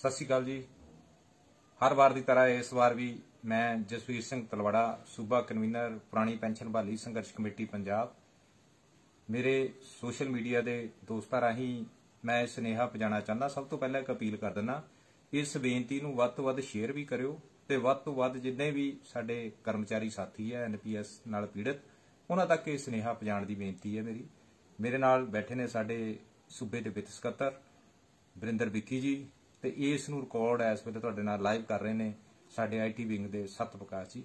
ਸਤਿ ਸ਼੍ਰੀ ਅਕਾਲ ਜੀ ਹਰ ਵਾਰ ਦੀ ਤਰ੍ਹਾਂ ਇਸ ਵਾਰ ਵੀ ਮੈਂ ਜਸਵੀਰ ਸਿੰਘ ਤਲਵੜਾ ਸੂਬਾ ਕਨਵੀਨਰ ਪੁਰਾਣੀ ਪੈਨਸ਼ਨ ਭਾਲੀ ਸੰਘਰਸ਼ ਕਮੇਟੀ ਪੰਜਾਬ ਮੇਰੇ ਸੋਸ਼ਲ ਮੀਡੀਆ ਦੇ ਦੋਸਤਾਂ ਰਾਹੀਂ ਮੈਂ ਸਨੇਹਾ ਪਜਾਣਾ ਚਾਹੁੰਦਾ ਸਭ ਤੋਂ ਪਹਿਲਾਂ ਇੱਕ ਅਪੀਲ ਕਰ ਦਿੰਦਾ ਇਸ ਬੇਨਤੀ ਨੂੰ ਵੱਧ ਤੋਂ ਵੱਧ ਸ਼ੇਅਰ ਵੀ ਕਰਿਓ ਤੇ ਵੱਧ ਤੋਂ ਵੱਧ ਜਿੰਨੇ ਵੀ ਸਾਡੇ ਕਰਮਚਾਰੀ ਸਾਥੀ ਹੈ ਐਨਪੀਐਸ ਨਾਲ ਪੀੜਤ ਉਹਨਾਂ ਤੱਕ ਇਹ ਸਨੇਹਾ ਪਜਾਣ ਦੀ ਬੇਨਤੀ ਹੈ ਮੇਰੀ ਮੇਰੇ ਨਾਲ ਬੈਠੇ ਨੇ ਸਾਡੇ ਸੂਬੇ ਦੇ ਵਿੱਤ ਸਕੱਤਰ ਬਰਿੰਦਰ ਵਿੱਕੀ ਜੀ ਤੇ ਇਸ ਨੂੰ ਰਿਕਾਰਡ ਐਸ ਵੇਲੇ ਤੁਹਾਡੇ ਨਾਲ ਲਾਈਵ ਕਰ ਰਹੇ ਨੇ ਸਾਡੇ ਆਈਟੀ ਵਿੰਗ ਦੇ ਸੱਤ ਪ੍ਰਕਾਸ਼ ਜੀ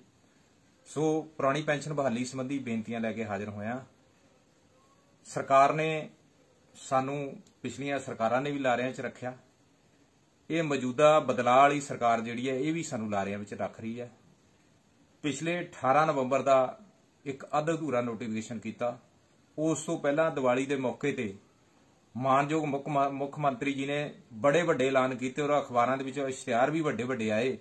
ਸੋ ਪੁਰਾਣੀ ਪੈਨਸ਼ਨ ਬਹਾਲੀ ਸੰਬੰਧੀ ਬੇਨਤੀਆਂ ਲੈ ਕੇ ਹਾਜ਼ਰ ਹੋਇਆ ਸਰਕਾਰ ਨੇ ਸਾਨੂੰ ਪਿਛਲੀਆਂ ਸਰਕਾਰਾਂ ਨੇ ਵੀ ਲਾਰਿਆਂ 'ਚ ਰੱਖਿਆ ਇਹ ਮੌਜੂਦਾ ਬਦਲਾਅ ਵਾਲੀ ਸਰਕਾਰ ਜਿਹੜੀ ਹੈ ਇਹ ਵੀ ਸਾਨੂੰ ਲਾਰਿਆਂ ਵਿੱਚ ਰੱਖ ਰਹੀ ਹੈ ਪਿਛਲੇ 18 ਨਵੰਬਰ ਦਾ ਇੱਕ ਅਧੂਰਾ ਨੋਟੀਫਿਕੇਸ਼ਨ ਕੀਤਾ ਉਸ ਤੋਂ ਪਹਿਲਾਂ ਦੀਵਾਲੀ ਦੇ ਮੌਕੇ ਤੇ ਮਾਨਯੋਗ ਮੁੱਖ ਮੰਤਰੀ ਜੀ ਨੇ ਬੜੇ ਵੱਡੇ ਐਲਾਨ ਕੀਤੇ ਔਰ ਅਖਬਾਰਾਂ ਦੇ ਵਿੱਚੋਂ ਇਸ਼ਤਿਹਾਰ ਵੀ ਵੱਡੇ ਵੱਡੇ ਆਏ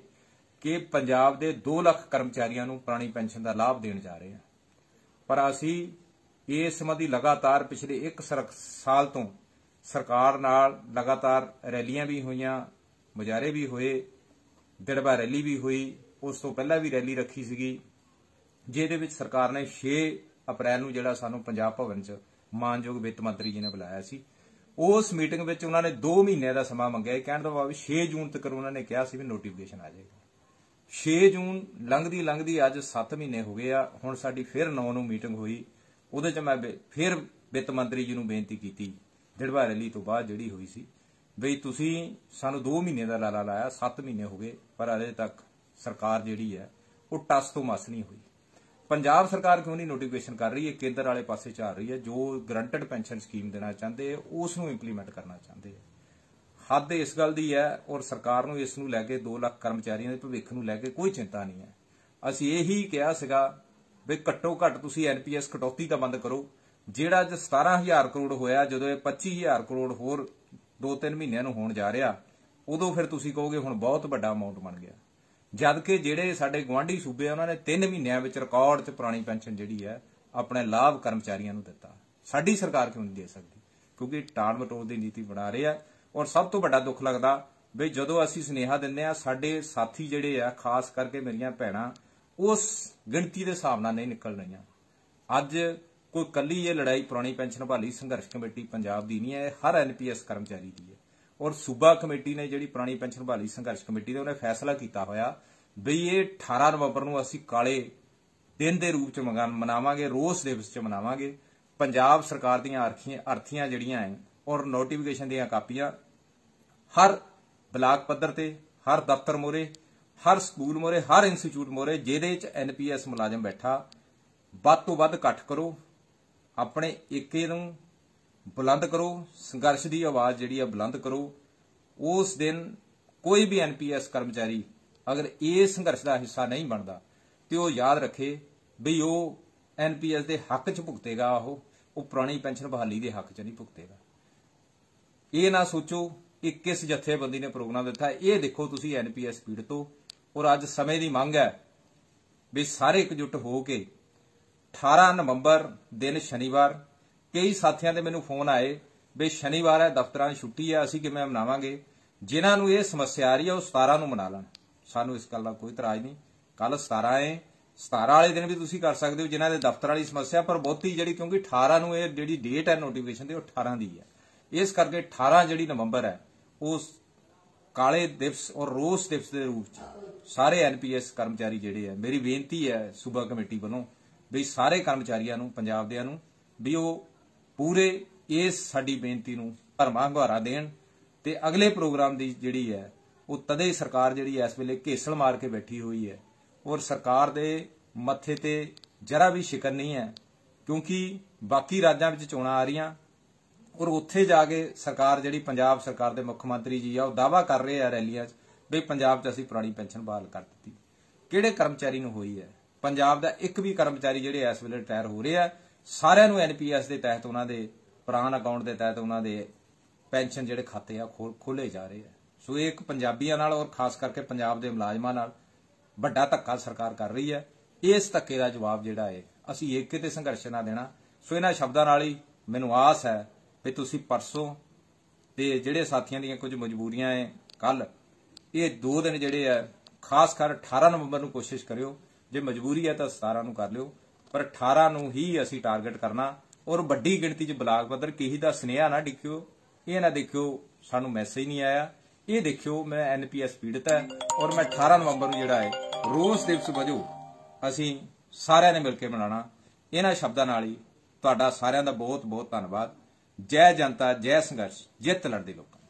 ਕਿ ਪੰਜਾਬ ਦੇ 2 ਲੱਖ ਕਰਮਚਾਰੀਆਂ ਨੂੰ ਪੁਰਾਣੀ ਪੈਨਸ਼ਨ ਦਾ ਲਾਭ ਦੇਣ ਜਾ ਰਹੇ ਆ ਪਰ ਅਸੀਂ ਇਸ ਸੰਬੰਧੀ ਲਗਾਤਾਰ ਪਿਛਲੇ 1 ਸਾਲ ਤੋਂ ਸਰਕਾਰ ਨਾਲ ਲਗਾਤਾਰ ਰੈਲੀਆਂ ਵੀ ਹੋਈਆਂ ਮੁਜਾਰੇ ਵੀ ਹੋਏ ਦਿੜਬਾ ਰੈਲੀ ਵੀ ਹੋਈ ਉਸ ਤੋਂ ਪਹਿਲਾਂ ਵੀ ਰੈਲੀ ਰੱਖੀ ਸੀਗੀ ਜਿਹਦੇ ਵਿੱਚ ਸਰਕਾਰ ਨੇ 6 ਅਪ੍ਰੈਲ ਨੂੰ ਜਿਹੜਾ ਸਾਨੂੰ ਪੰਜਾਬ ਭਵਨ 'ਚ ਮਾਨਯੋਗ ਵਿੱਤ ਮੰਤਰੀ ਜੀ ਨੇ ਬੁਲਾਇਆ ਸੀ ਉਸ ਮੀਟਿੰਗ ਵਿੱਚ ਉਹਨਾਂ ਨੇ 2 ਮਹੀਨੇ ਦਾ ਸਮਾਂ ਮੰਗਿਆ ਕਹਿਣ ਦਾ ਭਾਵ 6 ਜੂਨ ਤੱਕ ਉਹਨਾਂ ਨੇ ਕਿਹਾ ਸੀ ਵੀ ਨੋਟੀਫਿਕੇਸ਼ਨ ਆ ਜਾਏਗਾ 6 ਜੂਨ ਲੰਘਦੀ ਲੰਘਦੀ ਅੱਜ 7 ਮਹੀਨੇ ਹੋ ਗਏ ਆ ਹੁਣ ਸਾਡੀ ਫਿਰ 9 ਨੂੰ ਮੀਟਿੰਗ ਹੋਈ ਉਹਦੇ 'ਚ ਮੈਂ ਫਿਰ ਵਿੱਤ ਮੰਤਰੀ ਜੀ ਨੂੰ ਬੇਨਤੀ ਕੀਤੀ ਢਿੜਵਾ ਰੈਲੀ ਤੋਂ ਬਾਅਦ ਜਿਹੜੀ ਹੋਈ ਸੀ ਵੀ ਤੁਸੀਂ ਸਾਨੂੰ 2 ਮਹੀਨੇ ਦਾ ਲਾਲਾ ਲਾਇਆ 7 ਮਹੀਨੇ ਹੋ ਗਏ ਪਰ ਅਜੇ ਤੱਕ ਸਰਕਾਰ ਜਿਹੜੀ ਹੈ ਉਹ ਟਸ ਤੋਂ ਮਸ ਨਹੀਂ ਹੋਈ ਪੰਜਾਬ ਸਰਕਾਰ ਕਿਉਂ ਨਹੀਂ ਨੋਟੀਫਿਕੇਸ਼ਨ ਕਰ ਰਹੀ ਹੈ ਕੇਂਦਰ ਵਾਲੇ ਪਾਸੇ ਝਾੜ ਰਹੀ ਹੈ ਜੋ ਗਰੰਟਡ ਪੈਨਸ਼ਨ ਸਕੀਮ ਦੇਣਾ ਚਾਹੁੰਦੇ ਉਸ ਨੂੰ ਇੰਪਲੀਮੈਂਟ ਕਰਨਾ ਚਾਹੁੰਦੇ ਹੱਦ ਇਸ ਗੱਲ ਦੀ ਹੈ ਔਰ ਸਰਕਾਰ ਨੂੰ ਇਸ ਨੂੰ ਲੈ ਕੇ 2 ਲੱਖ ਕਰਮਚਾਰੀਆਂ ਦੇ ਭਵਿੱਖ ਨੂੰ ਲੈ ਕੇ ਕੋਈ ਚਿੰਤਾ ਨਹੀਂ ਹੈ ਅਸੀਂ ਇਹੀ ਕਿਹਾ ਸੀਗਾ ਵੀ ਘੱਟੋ ਘੱਟ ਤੁਸੀਂ ਐਨਪੀਐਸ ਕਟੌਤੀ ਤਾਂ ਬੰਦ ਕਰੋ ਜਿਹੜਾ ਜ 17000 ਕਰੋੜ ਹੋਇਆ ਜਦੋਂ ਇਹ 25000 ਕਰੋੜ ਹੋਰ 2-3 ਮਹੀਨਿਆਂ ਨੂੰ ਹੋਣ ਜਾ ਰਿਹਾ ਉਦੋਂ ਫਿਰ ਤੁਸੀਂ ਕਹੋਗੇ ਹੁਣ ਬਹੁਤ ਵੱਡਾ ਅਮਾਉਂਟ ਬਣ ਗਿਆ ਜਦਕਿ ਜਿਹੜੇ ਸਾਡੇ ਗਵਾਂਢੀ ਸੂਬੇ ਆ ਉਹਨਾਂ ਨੇ 3 ਮਹੀਨਿਆਂ ਵਿੱਚ ਰਿਕਾਰਡ ਤੇ ਪੁਰਾਣੀ ਪੈਨਸ਼ਨ ਜਿਹੜੀ ਹੈ ਆਪਣੇ ਲਾਭ ਕਰਮਚਾਰੀਆਂ ਨੂੰ ਦਿੱਤਾ ਸਾਡੀ ਸਰਕਾਰ ਕਿਉਂ ਨਹੀਂ ਦੇ ਸਕਦੀ ਕਿਉਂਕਿ ਟਾਣ ਮਟੋਲ ਦੀ ਨੀਤੀ ਬਣਾ ਰਹੇ ਆ ਔਰ ਸਭ ਤੋਂ ਵੱਡਾ ਦੁੱਖ ਲੱਗਦਾ ਵੀ ਜਦੋਂ ਅਸੀਂ ਸਨੇਹਾ ਦਿੰਨੇ ਆ ਸਾਡੇ ਸਾਥੀ ਜਿਹੜੇ ਆ ਖਾਸ ਕਰਕੇ ਮੇਰੀਆਂ ਭੈਣਾਂ ਉਸ ਗਿਣਤੀ ਦੇ ਹਿਸਾਬ ਨਾਲ ਨਹੀਂ ਨਿਕਲ ਰਹੀਆਂ ਅੱਜ ਕੋਈ ਕੱਲੀ ਇਹ ਲੜਾਈ ਪੁਰਾਣੀ ਪੈਨਸ਼ਨ ਭਾਲੀ ਸੰਘਰਸ਼ ਕਮੇਟੀ ਪੰਜਾਬ ਦੀ ਨਹੀਂ ਹੈ ਹਰ ਐਨਪੀਐਸ ਕਰਮਚਾਰੀ ਦੀ ਹੈ ਔਰ ਸੂਬਾ ਕਮੇਟੀ ਨੇ ਜਿਹੜੀ ਪੁਰਾਣੀ ਪੈਨਸ਼ਨ ਭਾਲੀ ਸੰਘਰਸ਼ ਕਮੇਟੀ ਦੇ ਉਹਨੇ ਫੈਸਲਾ ਕੀਤਾ ਹੋਇਆ ਵੀ ਇਹ 18 ਨਵੰਬਰ ਨੂੰ ਅਸੀਂ ਕਾਲੇ ਦਿਨ ਦੇ ਰੂਪ ਚ ਮਨਾਵਾਂਗੇ ਰੋਸ ਦਿਵਸ ਚ ਮਨਾਵਾਂਗੇ ਪੰਜਾਬ ਸਰਕਾਰ ਦੀਆਂ ਅਰਥੀਆਂ ਅਰਥੀਆਂ ਜਿਹੜੀਆਂ ਐ ਔਰ ਨੋਟੀਫਿਕੇਸ਼ਨ ਦੀਆਂ ਕਾਪੀਆਂ ਹਰ ਬਲਾਕ ਪੱਧਰ ਤੇ ਹਰ ਦਫ਼ਤਰ ਮੋਰੇ ਹਰ ਸਕੂਲ ਮੋਰੇ ਹਰ ਇੰਸਟੀਚਿਊਟ ਮੋਰੇ ਜਿਹਦੇ ਚ ਐਨਪੀਐਸ ਮੁਲਾਜ਼ਮ ਬੈਠਾ ਵੱਧ ਤੋਂ ਵੱਧ ਇਕੱਠ ਕਰੋ ਆਪਣੇ ਇੱਕੇ ਨੂੰ ਬੁਲੰਦ ਕਰੋ ਸੰਘਰਸ਼ ਦੀ ਆਵਾਜ਼ ਜਿਹੜੀ ਆ ਬੁਲੰਦ ਕਰੋ ਉਸ ਦਿਨ ਕੋਈ ਵੀ ਐਨਪੀਐਸ ਕਰਮਚਾਰੀ ਅਗਰ ਇਸ ਸੰਘਰਸ਼ ਦਾ ਹਿੱਸਾ ਨਹੀਂ ਬਣਦਾ ਤੇ ਉਹ ਯਾਦ ਰੱਖੇ ਵੀ ਉਹ ਐਨਪੀਐਸ ਦੇ ਹੱਕ 'ਚ ਭੁਗਤੇਗਾ ਉਹ ਉਹ ਪੁਰਾਣੀ ਪੈਨਸ਼ਨ ਬਹਾਲੀ ਦੇ ਹੱਕ 'ਚ ਨਹੀਂ ਭੁਗਤੇਗਾ ਇਹ ਨਾ ਸੋਚੋ ਕਿ ਕਿਸ ਜਥੇਬੰਦੀ ਨੇ ਪ੍ਰੋਗਰਾਮ ਦਿੱਤਾ ਇਹ ਦੇਖੋ ਤੁਸੀਂ ਐਨਪੀਐਸ ਪੀੜ ਤੋਂ ਔਰ ਅੱਜ ਸਮੇਂ ਦੀ ਮੰਗ ਹੈ ਵੀ ਸਾਰੇ ਇਕਜੁੱਟ ਹੋ ਕੇ 18 ਨਵੰਬਰ ਦਿਨ ਸ਼ਨੀਵਾਰ ਕਈ ਸਾਥੀਆਂ ਦੇ ਮੈਨੂੰ ਫੋਨ ਆਏ ਵੀ ਸ਼ਨੀਵਾਰ ਹੈ ਦਫ਼ਤਰਾਂ ਦੀ ਛੁੱਟੀ ਹੈ ਅਸੀਂ ਕਿਵੇਂ ਮਨਾਵਾਂਗੇ ਜਿਨ੍ਹਾਂ ਨੂੰ ਇਹ ਸਮੱਸਿਆ ਆ ਰਹੀ ਹੈ ਉਹ 17 ਨੂੰ ਮਨਾ ਲੈਣ ਸਾਨੂੰ ਇਸ ਗੱਲ ਦਾ ਕੋਈ ਇਤਰਾਜ਼ ਨਹੀਂ ਕੱਲ 17 ਹੈ 17 ਵਾਲੇ ਦਿਨ ਵੀ ਤੁਸੀਂ ਕਰ ਸਕਦੇ ਹੋ ਜਿਨ੍ਹਾਂ ਦੇ ਦਫ਼ਤਰ ਵਾਲੀ ਸਮੱਸਿਆ ਪਰ ਬਹੁਤੀ ਜਿਹੜੀ ਕਿਉਂਕਿ 18 ਨੂੰ ਇਹ ਜਿਹੜੀ ਡੇਟ ਹੈ ਨੋਟੀਫਿਕੇਸ਼ਨ ਦੀ ਉਹ 18 ਦੀ ਹੈ ਇਸ ਕਰਕੇ 18 ਜਿਹੜੀ ਨਵੰਬਰ ਹੈ ਉਸ ਕਾਲੇ ਦਿਵਸ ਔਰ ਰੋਸ ਦਿਵਸ ਦੇ ਰੂਪ ਚ ਸਾਰੇ ਐਨਪੀਐਸ ਕਰਮਚਾਰੀ ਜਿਹੜੇ ਆ ਮੇਰੀ ਬੇਨਤੀ ਹੈ ਸੂਬਾ ਕਮੇਟੀ ਵੱਲੋਂ ਵੀ ਸਾਰੇ ਕਰਮਚਾਰੀਆਂ ਨੂੰ ਪੰਜਾਬ ਦੇਆਂ ਨੂੰ ਵੀ ਉਹ ਪੂਰੇ ਇਸ ਸਾਡੀ ਬੇਨਤੀ ਨੂੰ ਭਰਮਾ ਦੇਣ ਤੇ ਅਗਲੇ ਪ੍ਰੋਗਰਾਮ ਦੀ ਜਿਹੜੀ ਹੈ ਉਹ ਤਦੇ ਸਰਕਾਰ ਜਿਹੜੀ ਇਸ ਵੇਲੇ ਘੇਸਲ ਮਾਰ ਕੇ ਬੈਠੀ ਹੋਈ ਹੈ ਔਰ ਸਰਕਾਰ ਦੇ ਮੱਥੇ ਤੇ ਜਰਾ ਵੀ ਸ਼ਿਕਰ ਨਹੀਂ ਹੈ ਕਿਉਂਕਿ ਬਾਕੀ ਰਾਜਾਂ ਵਿੱਚ ਚੋਣਾਂ ਆ ਰਹੀਆਂ ਔਰ ਉੱਥੇ ਜਾ ਕੇ ਸਰਕਾਰ ਜਿਹੜੀ ਪੰਜਾਬ ਸਰਕਾਰ ਦੇ ਮੁੱਖ ਮੰਤਰੀ ਜੀ ਆ ਉਹ ਦਾਵਾ ਕਰ ਰਹੇ ਆ ਰੈਲੀਆਂ 'ਚ ਵੀ ਪੰਜਾਬ 'ਚ ਅਸੀਂ ਪੁਰਾਣੀ ਪੈਨਸ਼ਨ ਬਹਾਲ ਕਰ ਦਿੱਤੀ ਕਿਹੜੇ ਕਰਮਚਾਰੀ ਨੂੰ ਹੋਈ ਹੈ ਪੰਜਾਬ ਦਾ ਇੱਕ ਵੀ ਕਰਮਚਾਰੀ ਜਿਹੜੇ ਇਸ ਵੇਲੇ ਰਿਟਾਇਰ ਹੋ ਰਿਹਾ ਸਾਰਿਆਂ ਨੂੰ ਐਨਪੀਐਸ ਦੇ ਤਹਿਤ ਉਹਨਾਂ ਦੇ ਪ੍ਰਾਨ ਅਕਾਊਂਟ ਦੇ ਤਹਿਤ ਉਹਨਾਂ ਦੇ ਪੈਨਸ਼ਨ ਜਿਹੜੇ ਖਾਤੇ ਆ ਖੋਲੇ ਜਾ ਰਹੇ ਆ ਸੋ ਇਹ ਇੱਕ ਪੰਜਾਬੀਆਂ ਨਾਲ ਔਰ ਖਾਸ ਕਰਕੇ ਪੰਜਾਬ ਦੇ ਮੁਲਾਜ਼ਮਾਂ ਨਾਲ ਵੱਡਾ ਧੱਕਾ ਸਰਕਾਰ ਕਰ ਰਹੀ ਹੈ ਇਸ ਧੱਕੇ ਦਾ ਜਵਾਬ ਜਿਹੜਾ ਹੈ ਅਸੀਂ ਇੱਕੇ ਤੇ ਸੰਘਰਸ਼ ਨਾ ਦੇਣਾ ਸੋ ਇਹਨਾਂ ਸ਼ਬਦਾਂ ਨਾਲ ਹੀ ਮੈਨੂੰ ਆਸ ਹੈ ਵੀ ਤੁਸੀਂ ਪਰਸੋਂ ਤੇ ਜਿਹੜੇ ਸਾਥੀਆਂ ਦੀਆਂ ਕੁਝ ਮਜਬੂਰੀਆਂ ਹੈ ਕੱਲ ਇਹ ਦੋ ਦਿਨ ਜਿਹੜੇ ਆ ਖਾਸ ਕਰ 18 ਨਵੰਬਰ ਨੂੰ ਕੋਸ਼ਿਸ਼ ਕਰਿਓ ਜੇ ਮਜਬੂਰੀ ਹੈ ਤਾਂ 17 ਨੂੰ ਕਰ ਲਿਓ ਪਰ 18 ਨੂੰ ਹੀ ਅਸੀਂ ਟਾਰਗੇਟ ਕਰਨਾ ਔਰ ਵੱਡੀ ਗਿਣਤੀ 'ਚ ਬਲਾਕ ਪੱਧਰ ਕਿਹੀ ਦਾ ਸਨੇਹਾ ਨਾ ਡਿੱਕਿਓ ਇਹ ਨਾ ਦੇਖਿਓ ਸਾਨੂੰ ਮੈਸੇਜ ਨਹੀਂ ਆਇਆ ਇਹ ਦੇਖਿਓ ਮੈਂ ਐਨਪੀਐਸ ਪੀੜਤ ਹੈ ਔਰ ਮੈਂ 18 ਨਵੰਬਰ ਨੂੰ ਜਿਹੜਾ ਹੈ ਰੋਸ ਦਿਵਸ ਵਜੋਂ ਅਸੀਂ ਸਾਰਿਆਂ ਨੇ ਮਿਲ ਕੇ ਮਨਾਣਾ ਇਹਨਾਂ ਸ਼ਬਦਾਂ ਨਾਲ ਹੀ ਤੁਹਾਡਾ ਸਾਰਿਆਂ ਦਾ ਬਹੁਤ ਬਹੁਤ ਧੰਨਵਾਦ ਜੈ ਜਨਤਾ ਜੈ ਸੰਘਰਸ਼ ਜਿੱਤ ਲੜਦੇ ਲੋਕਾਂ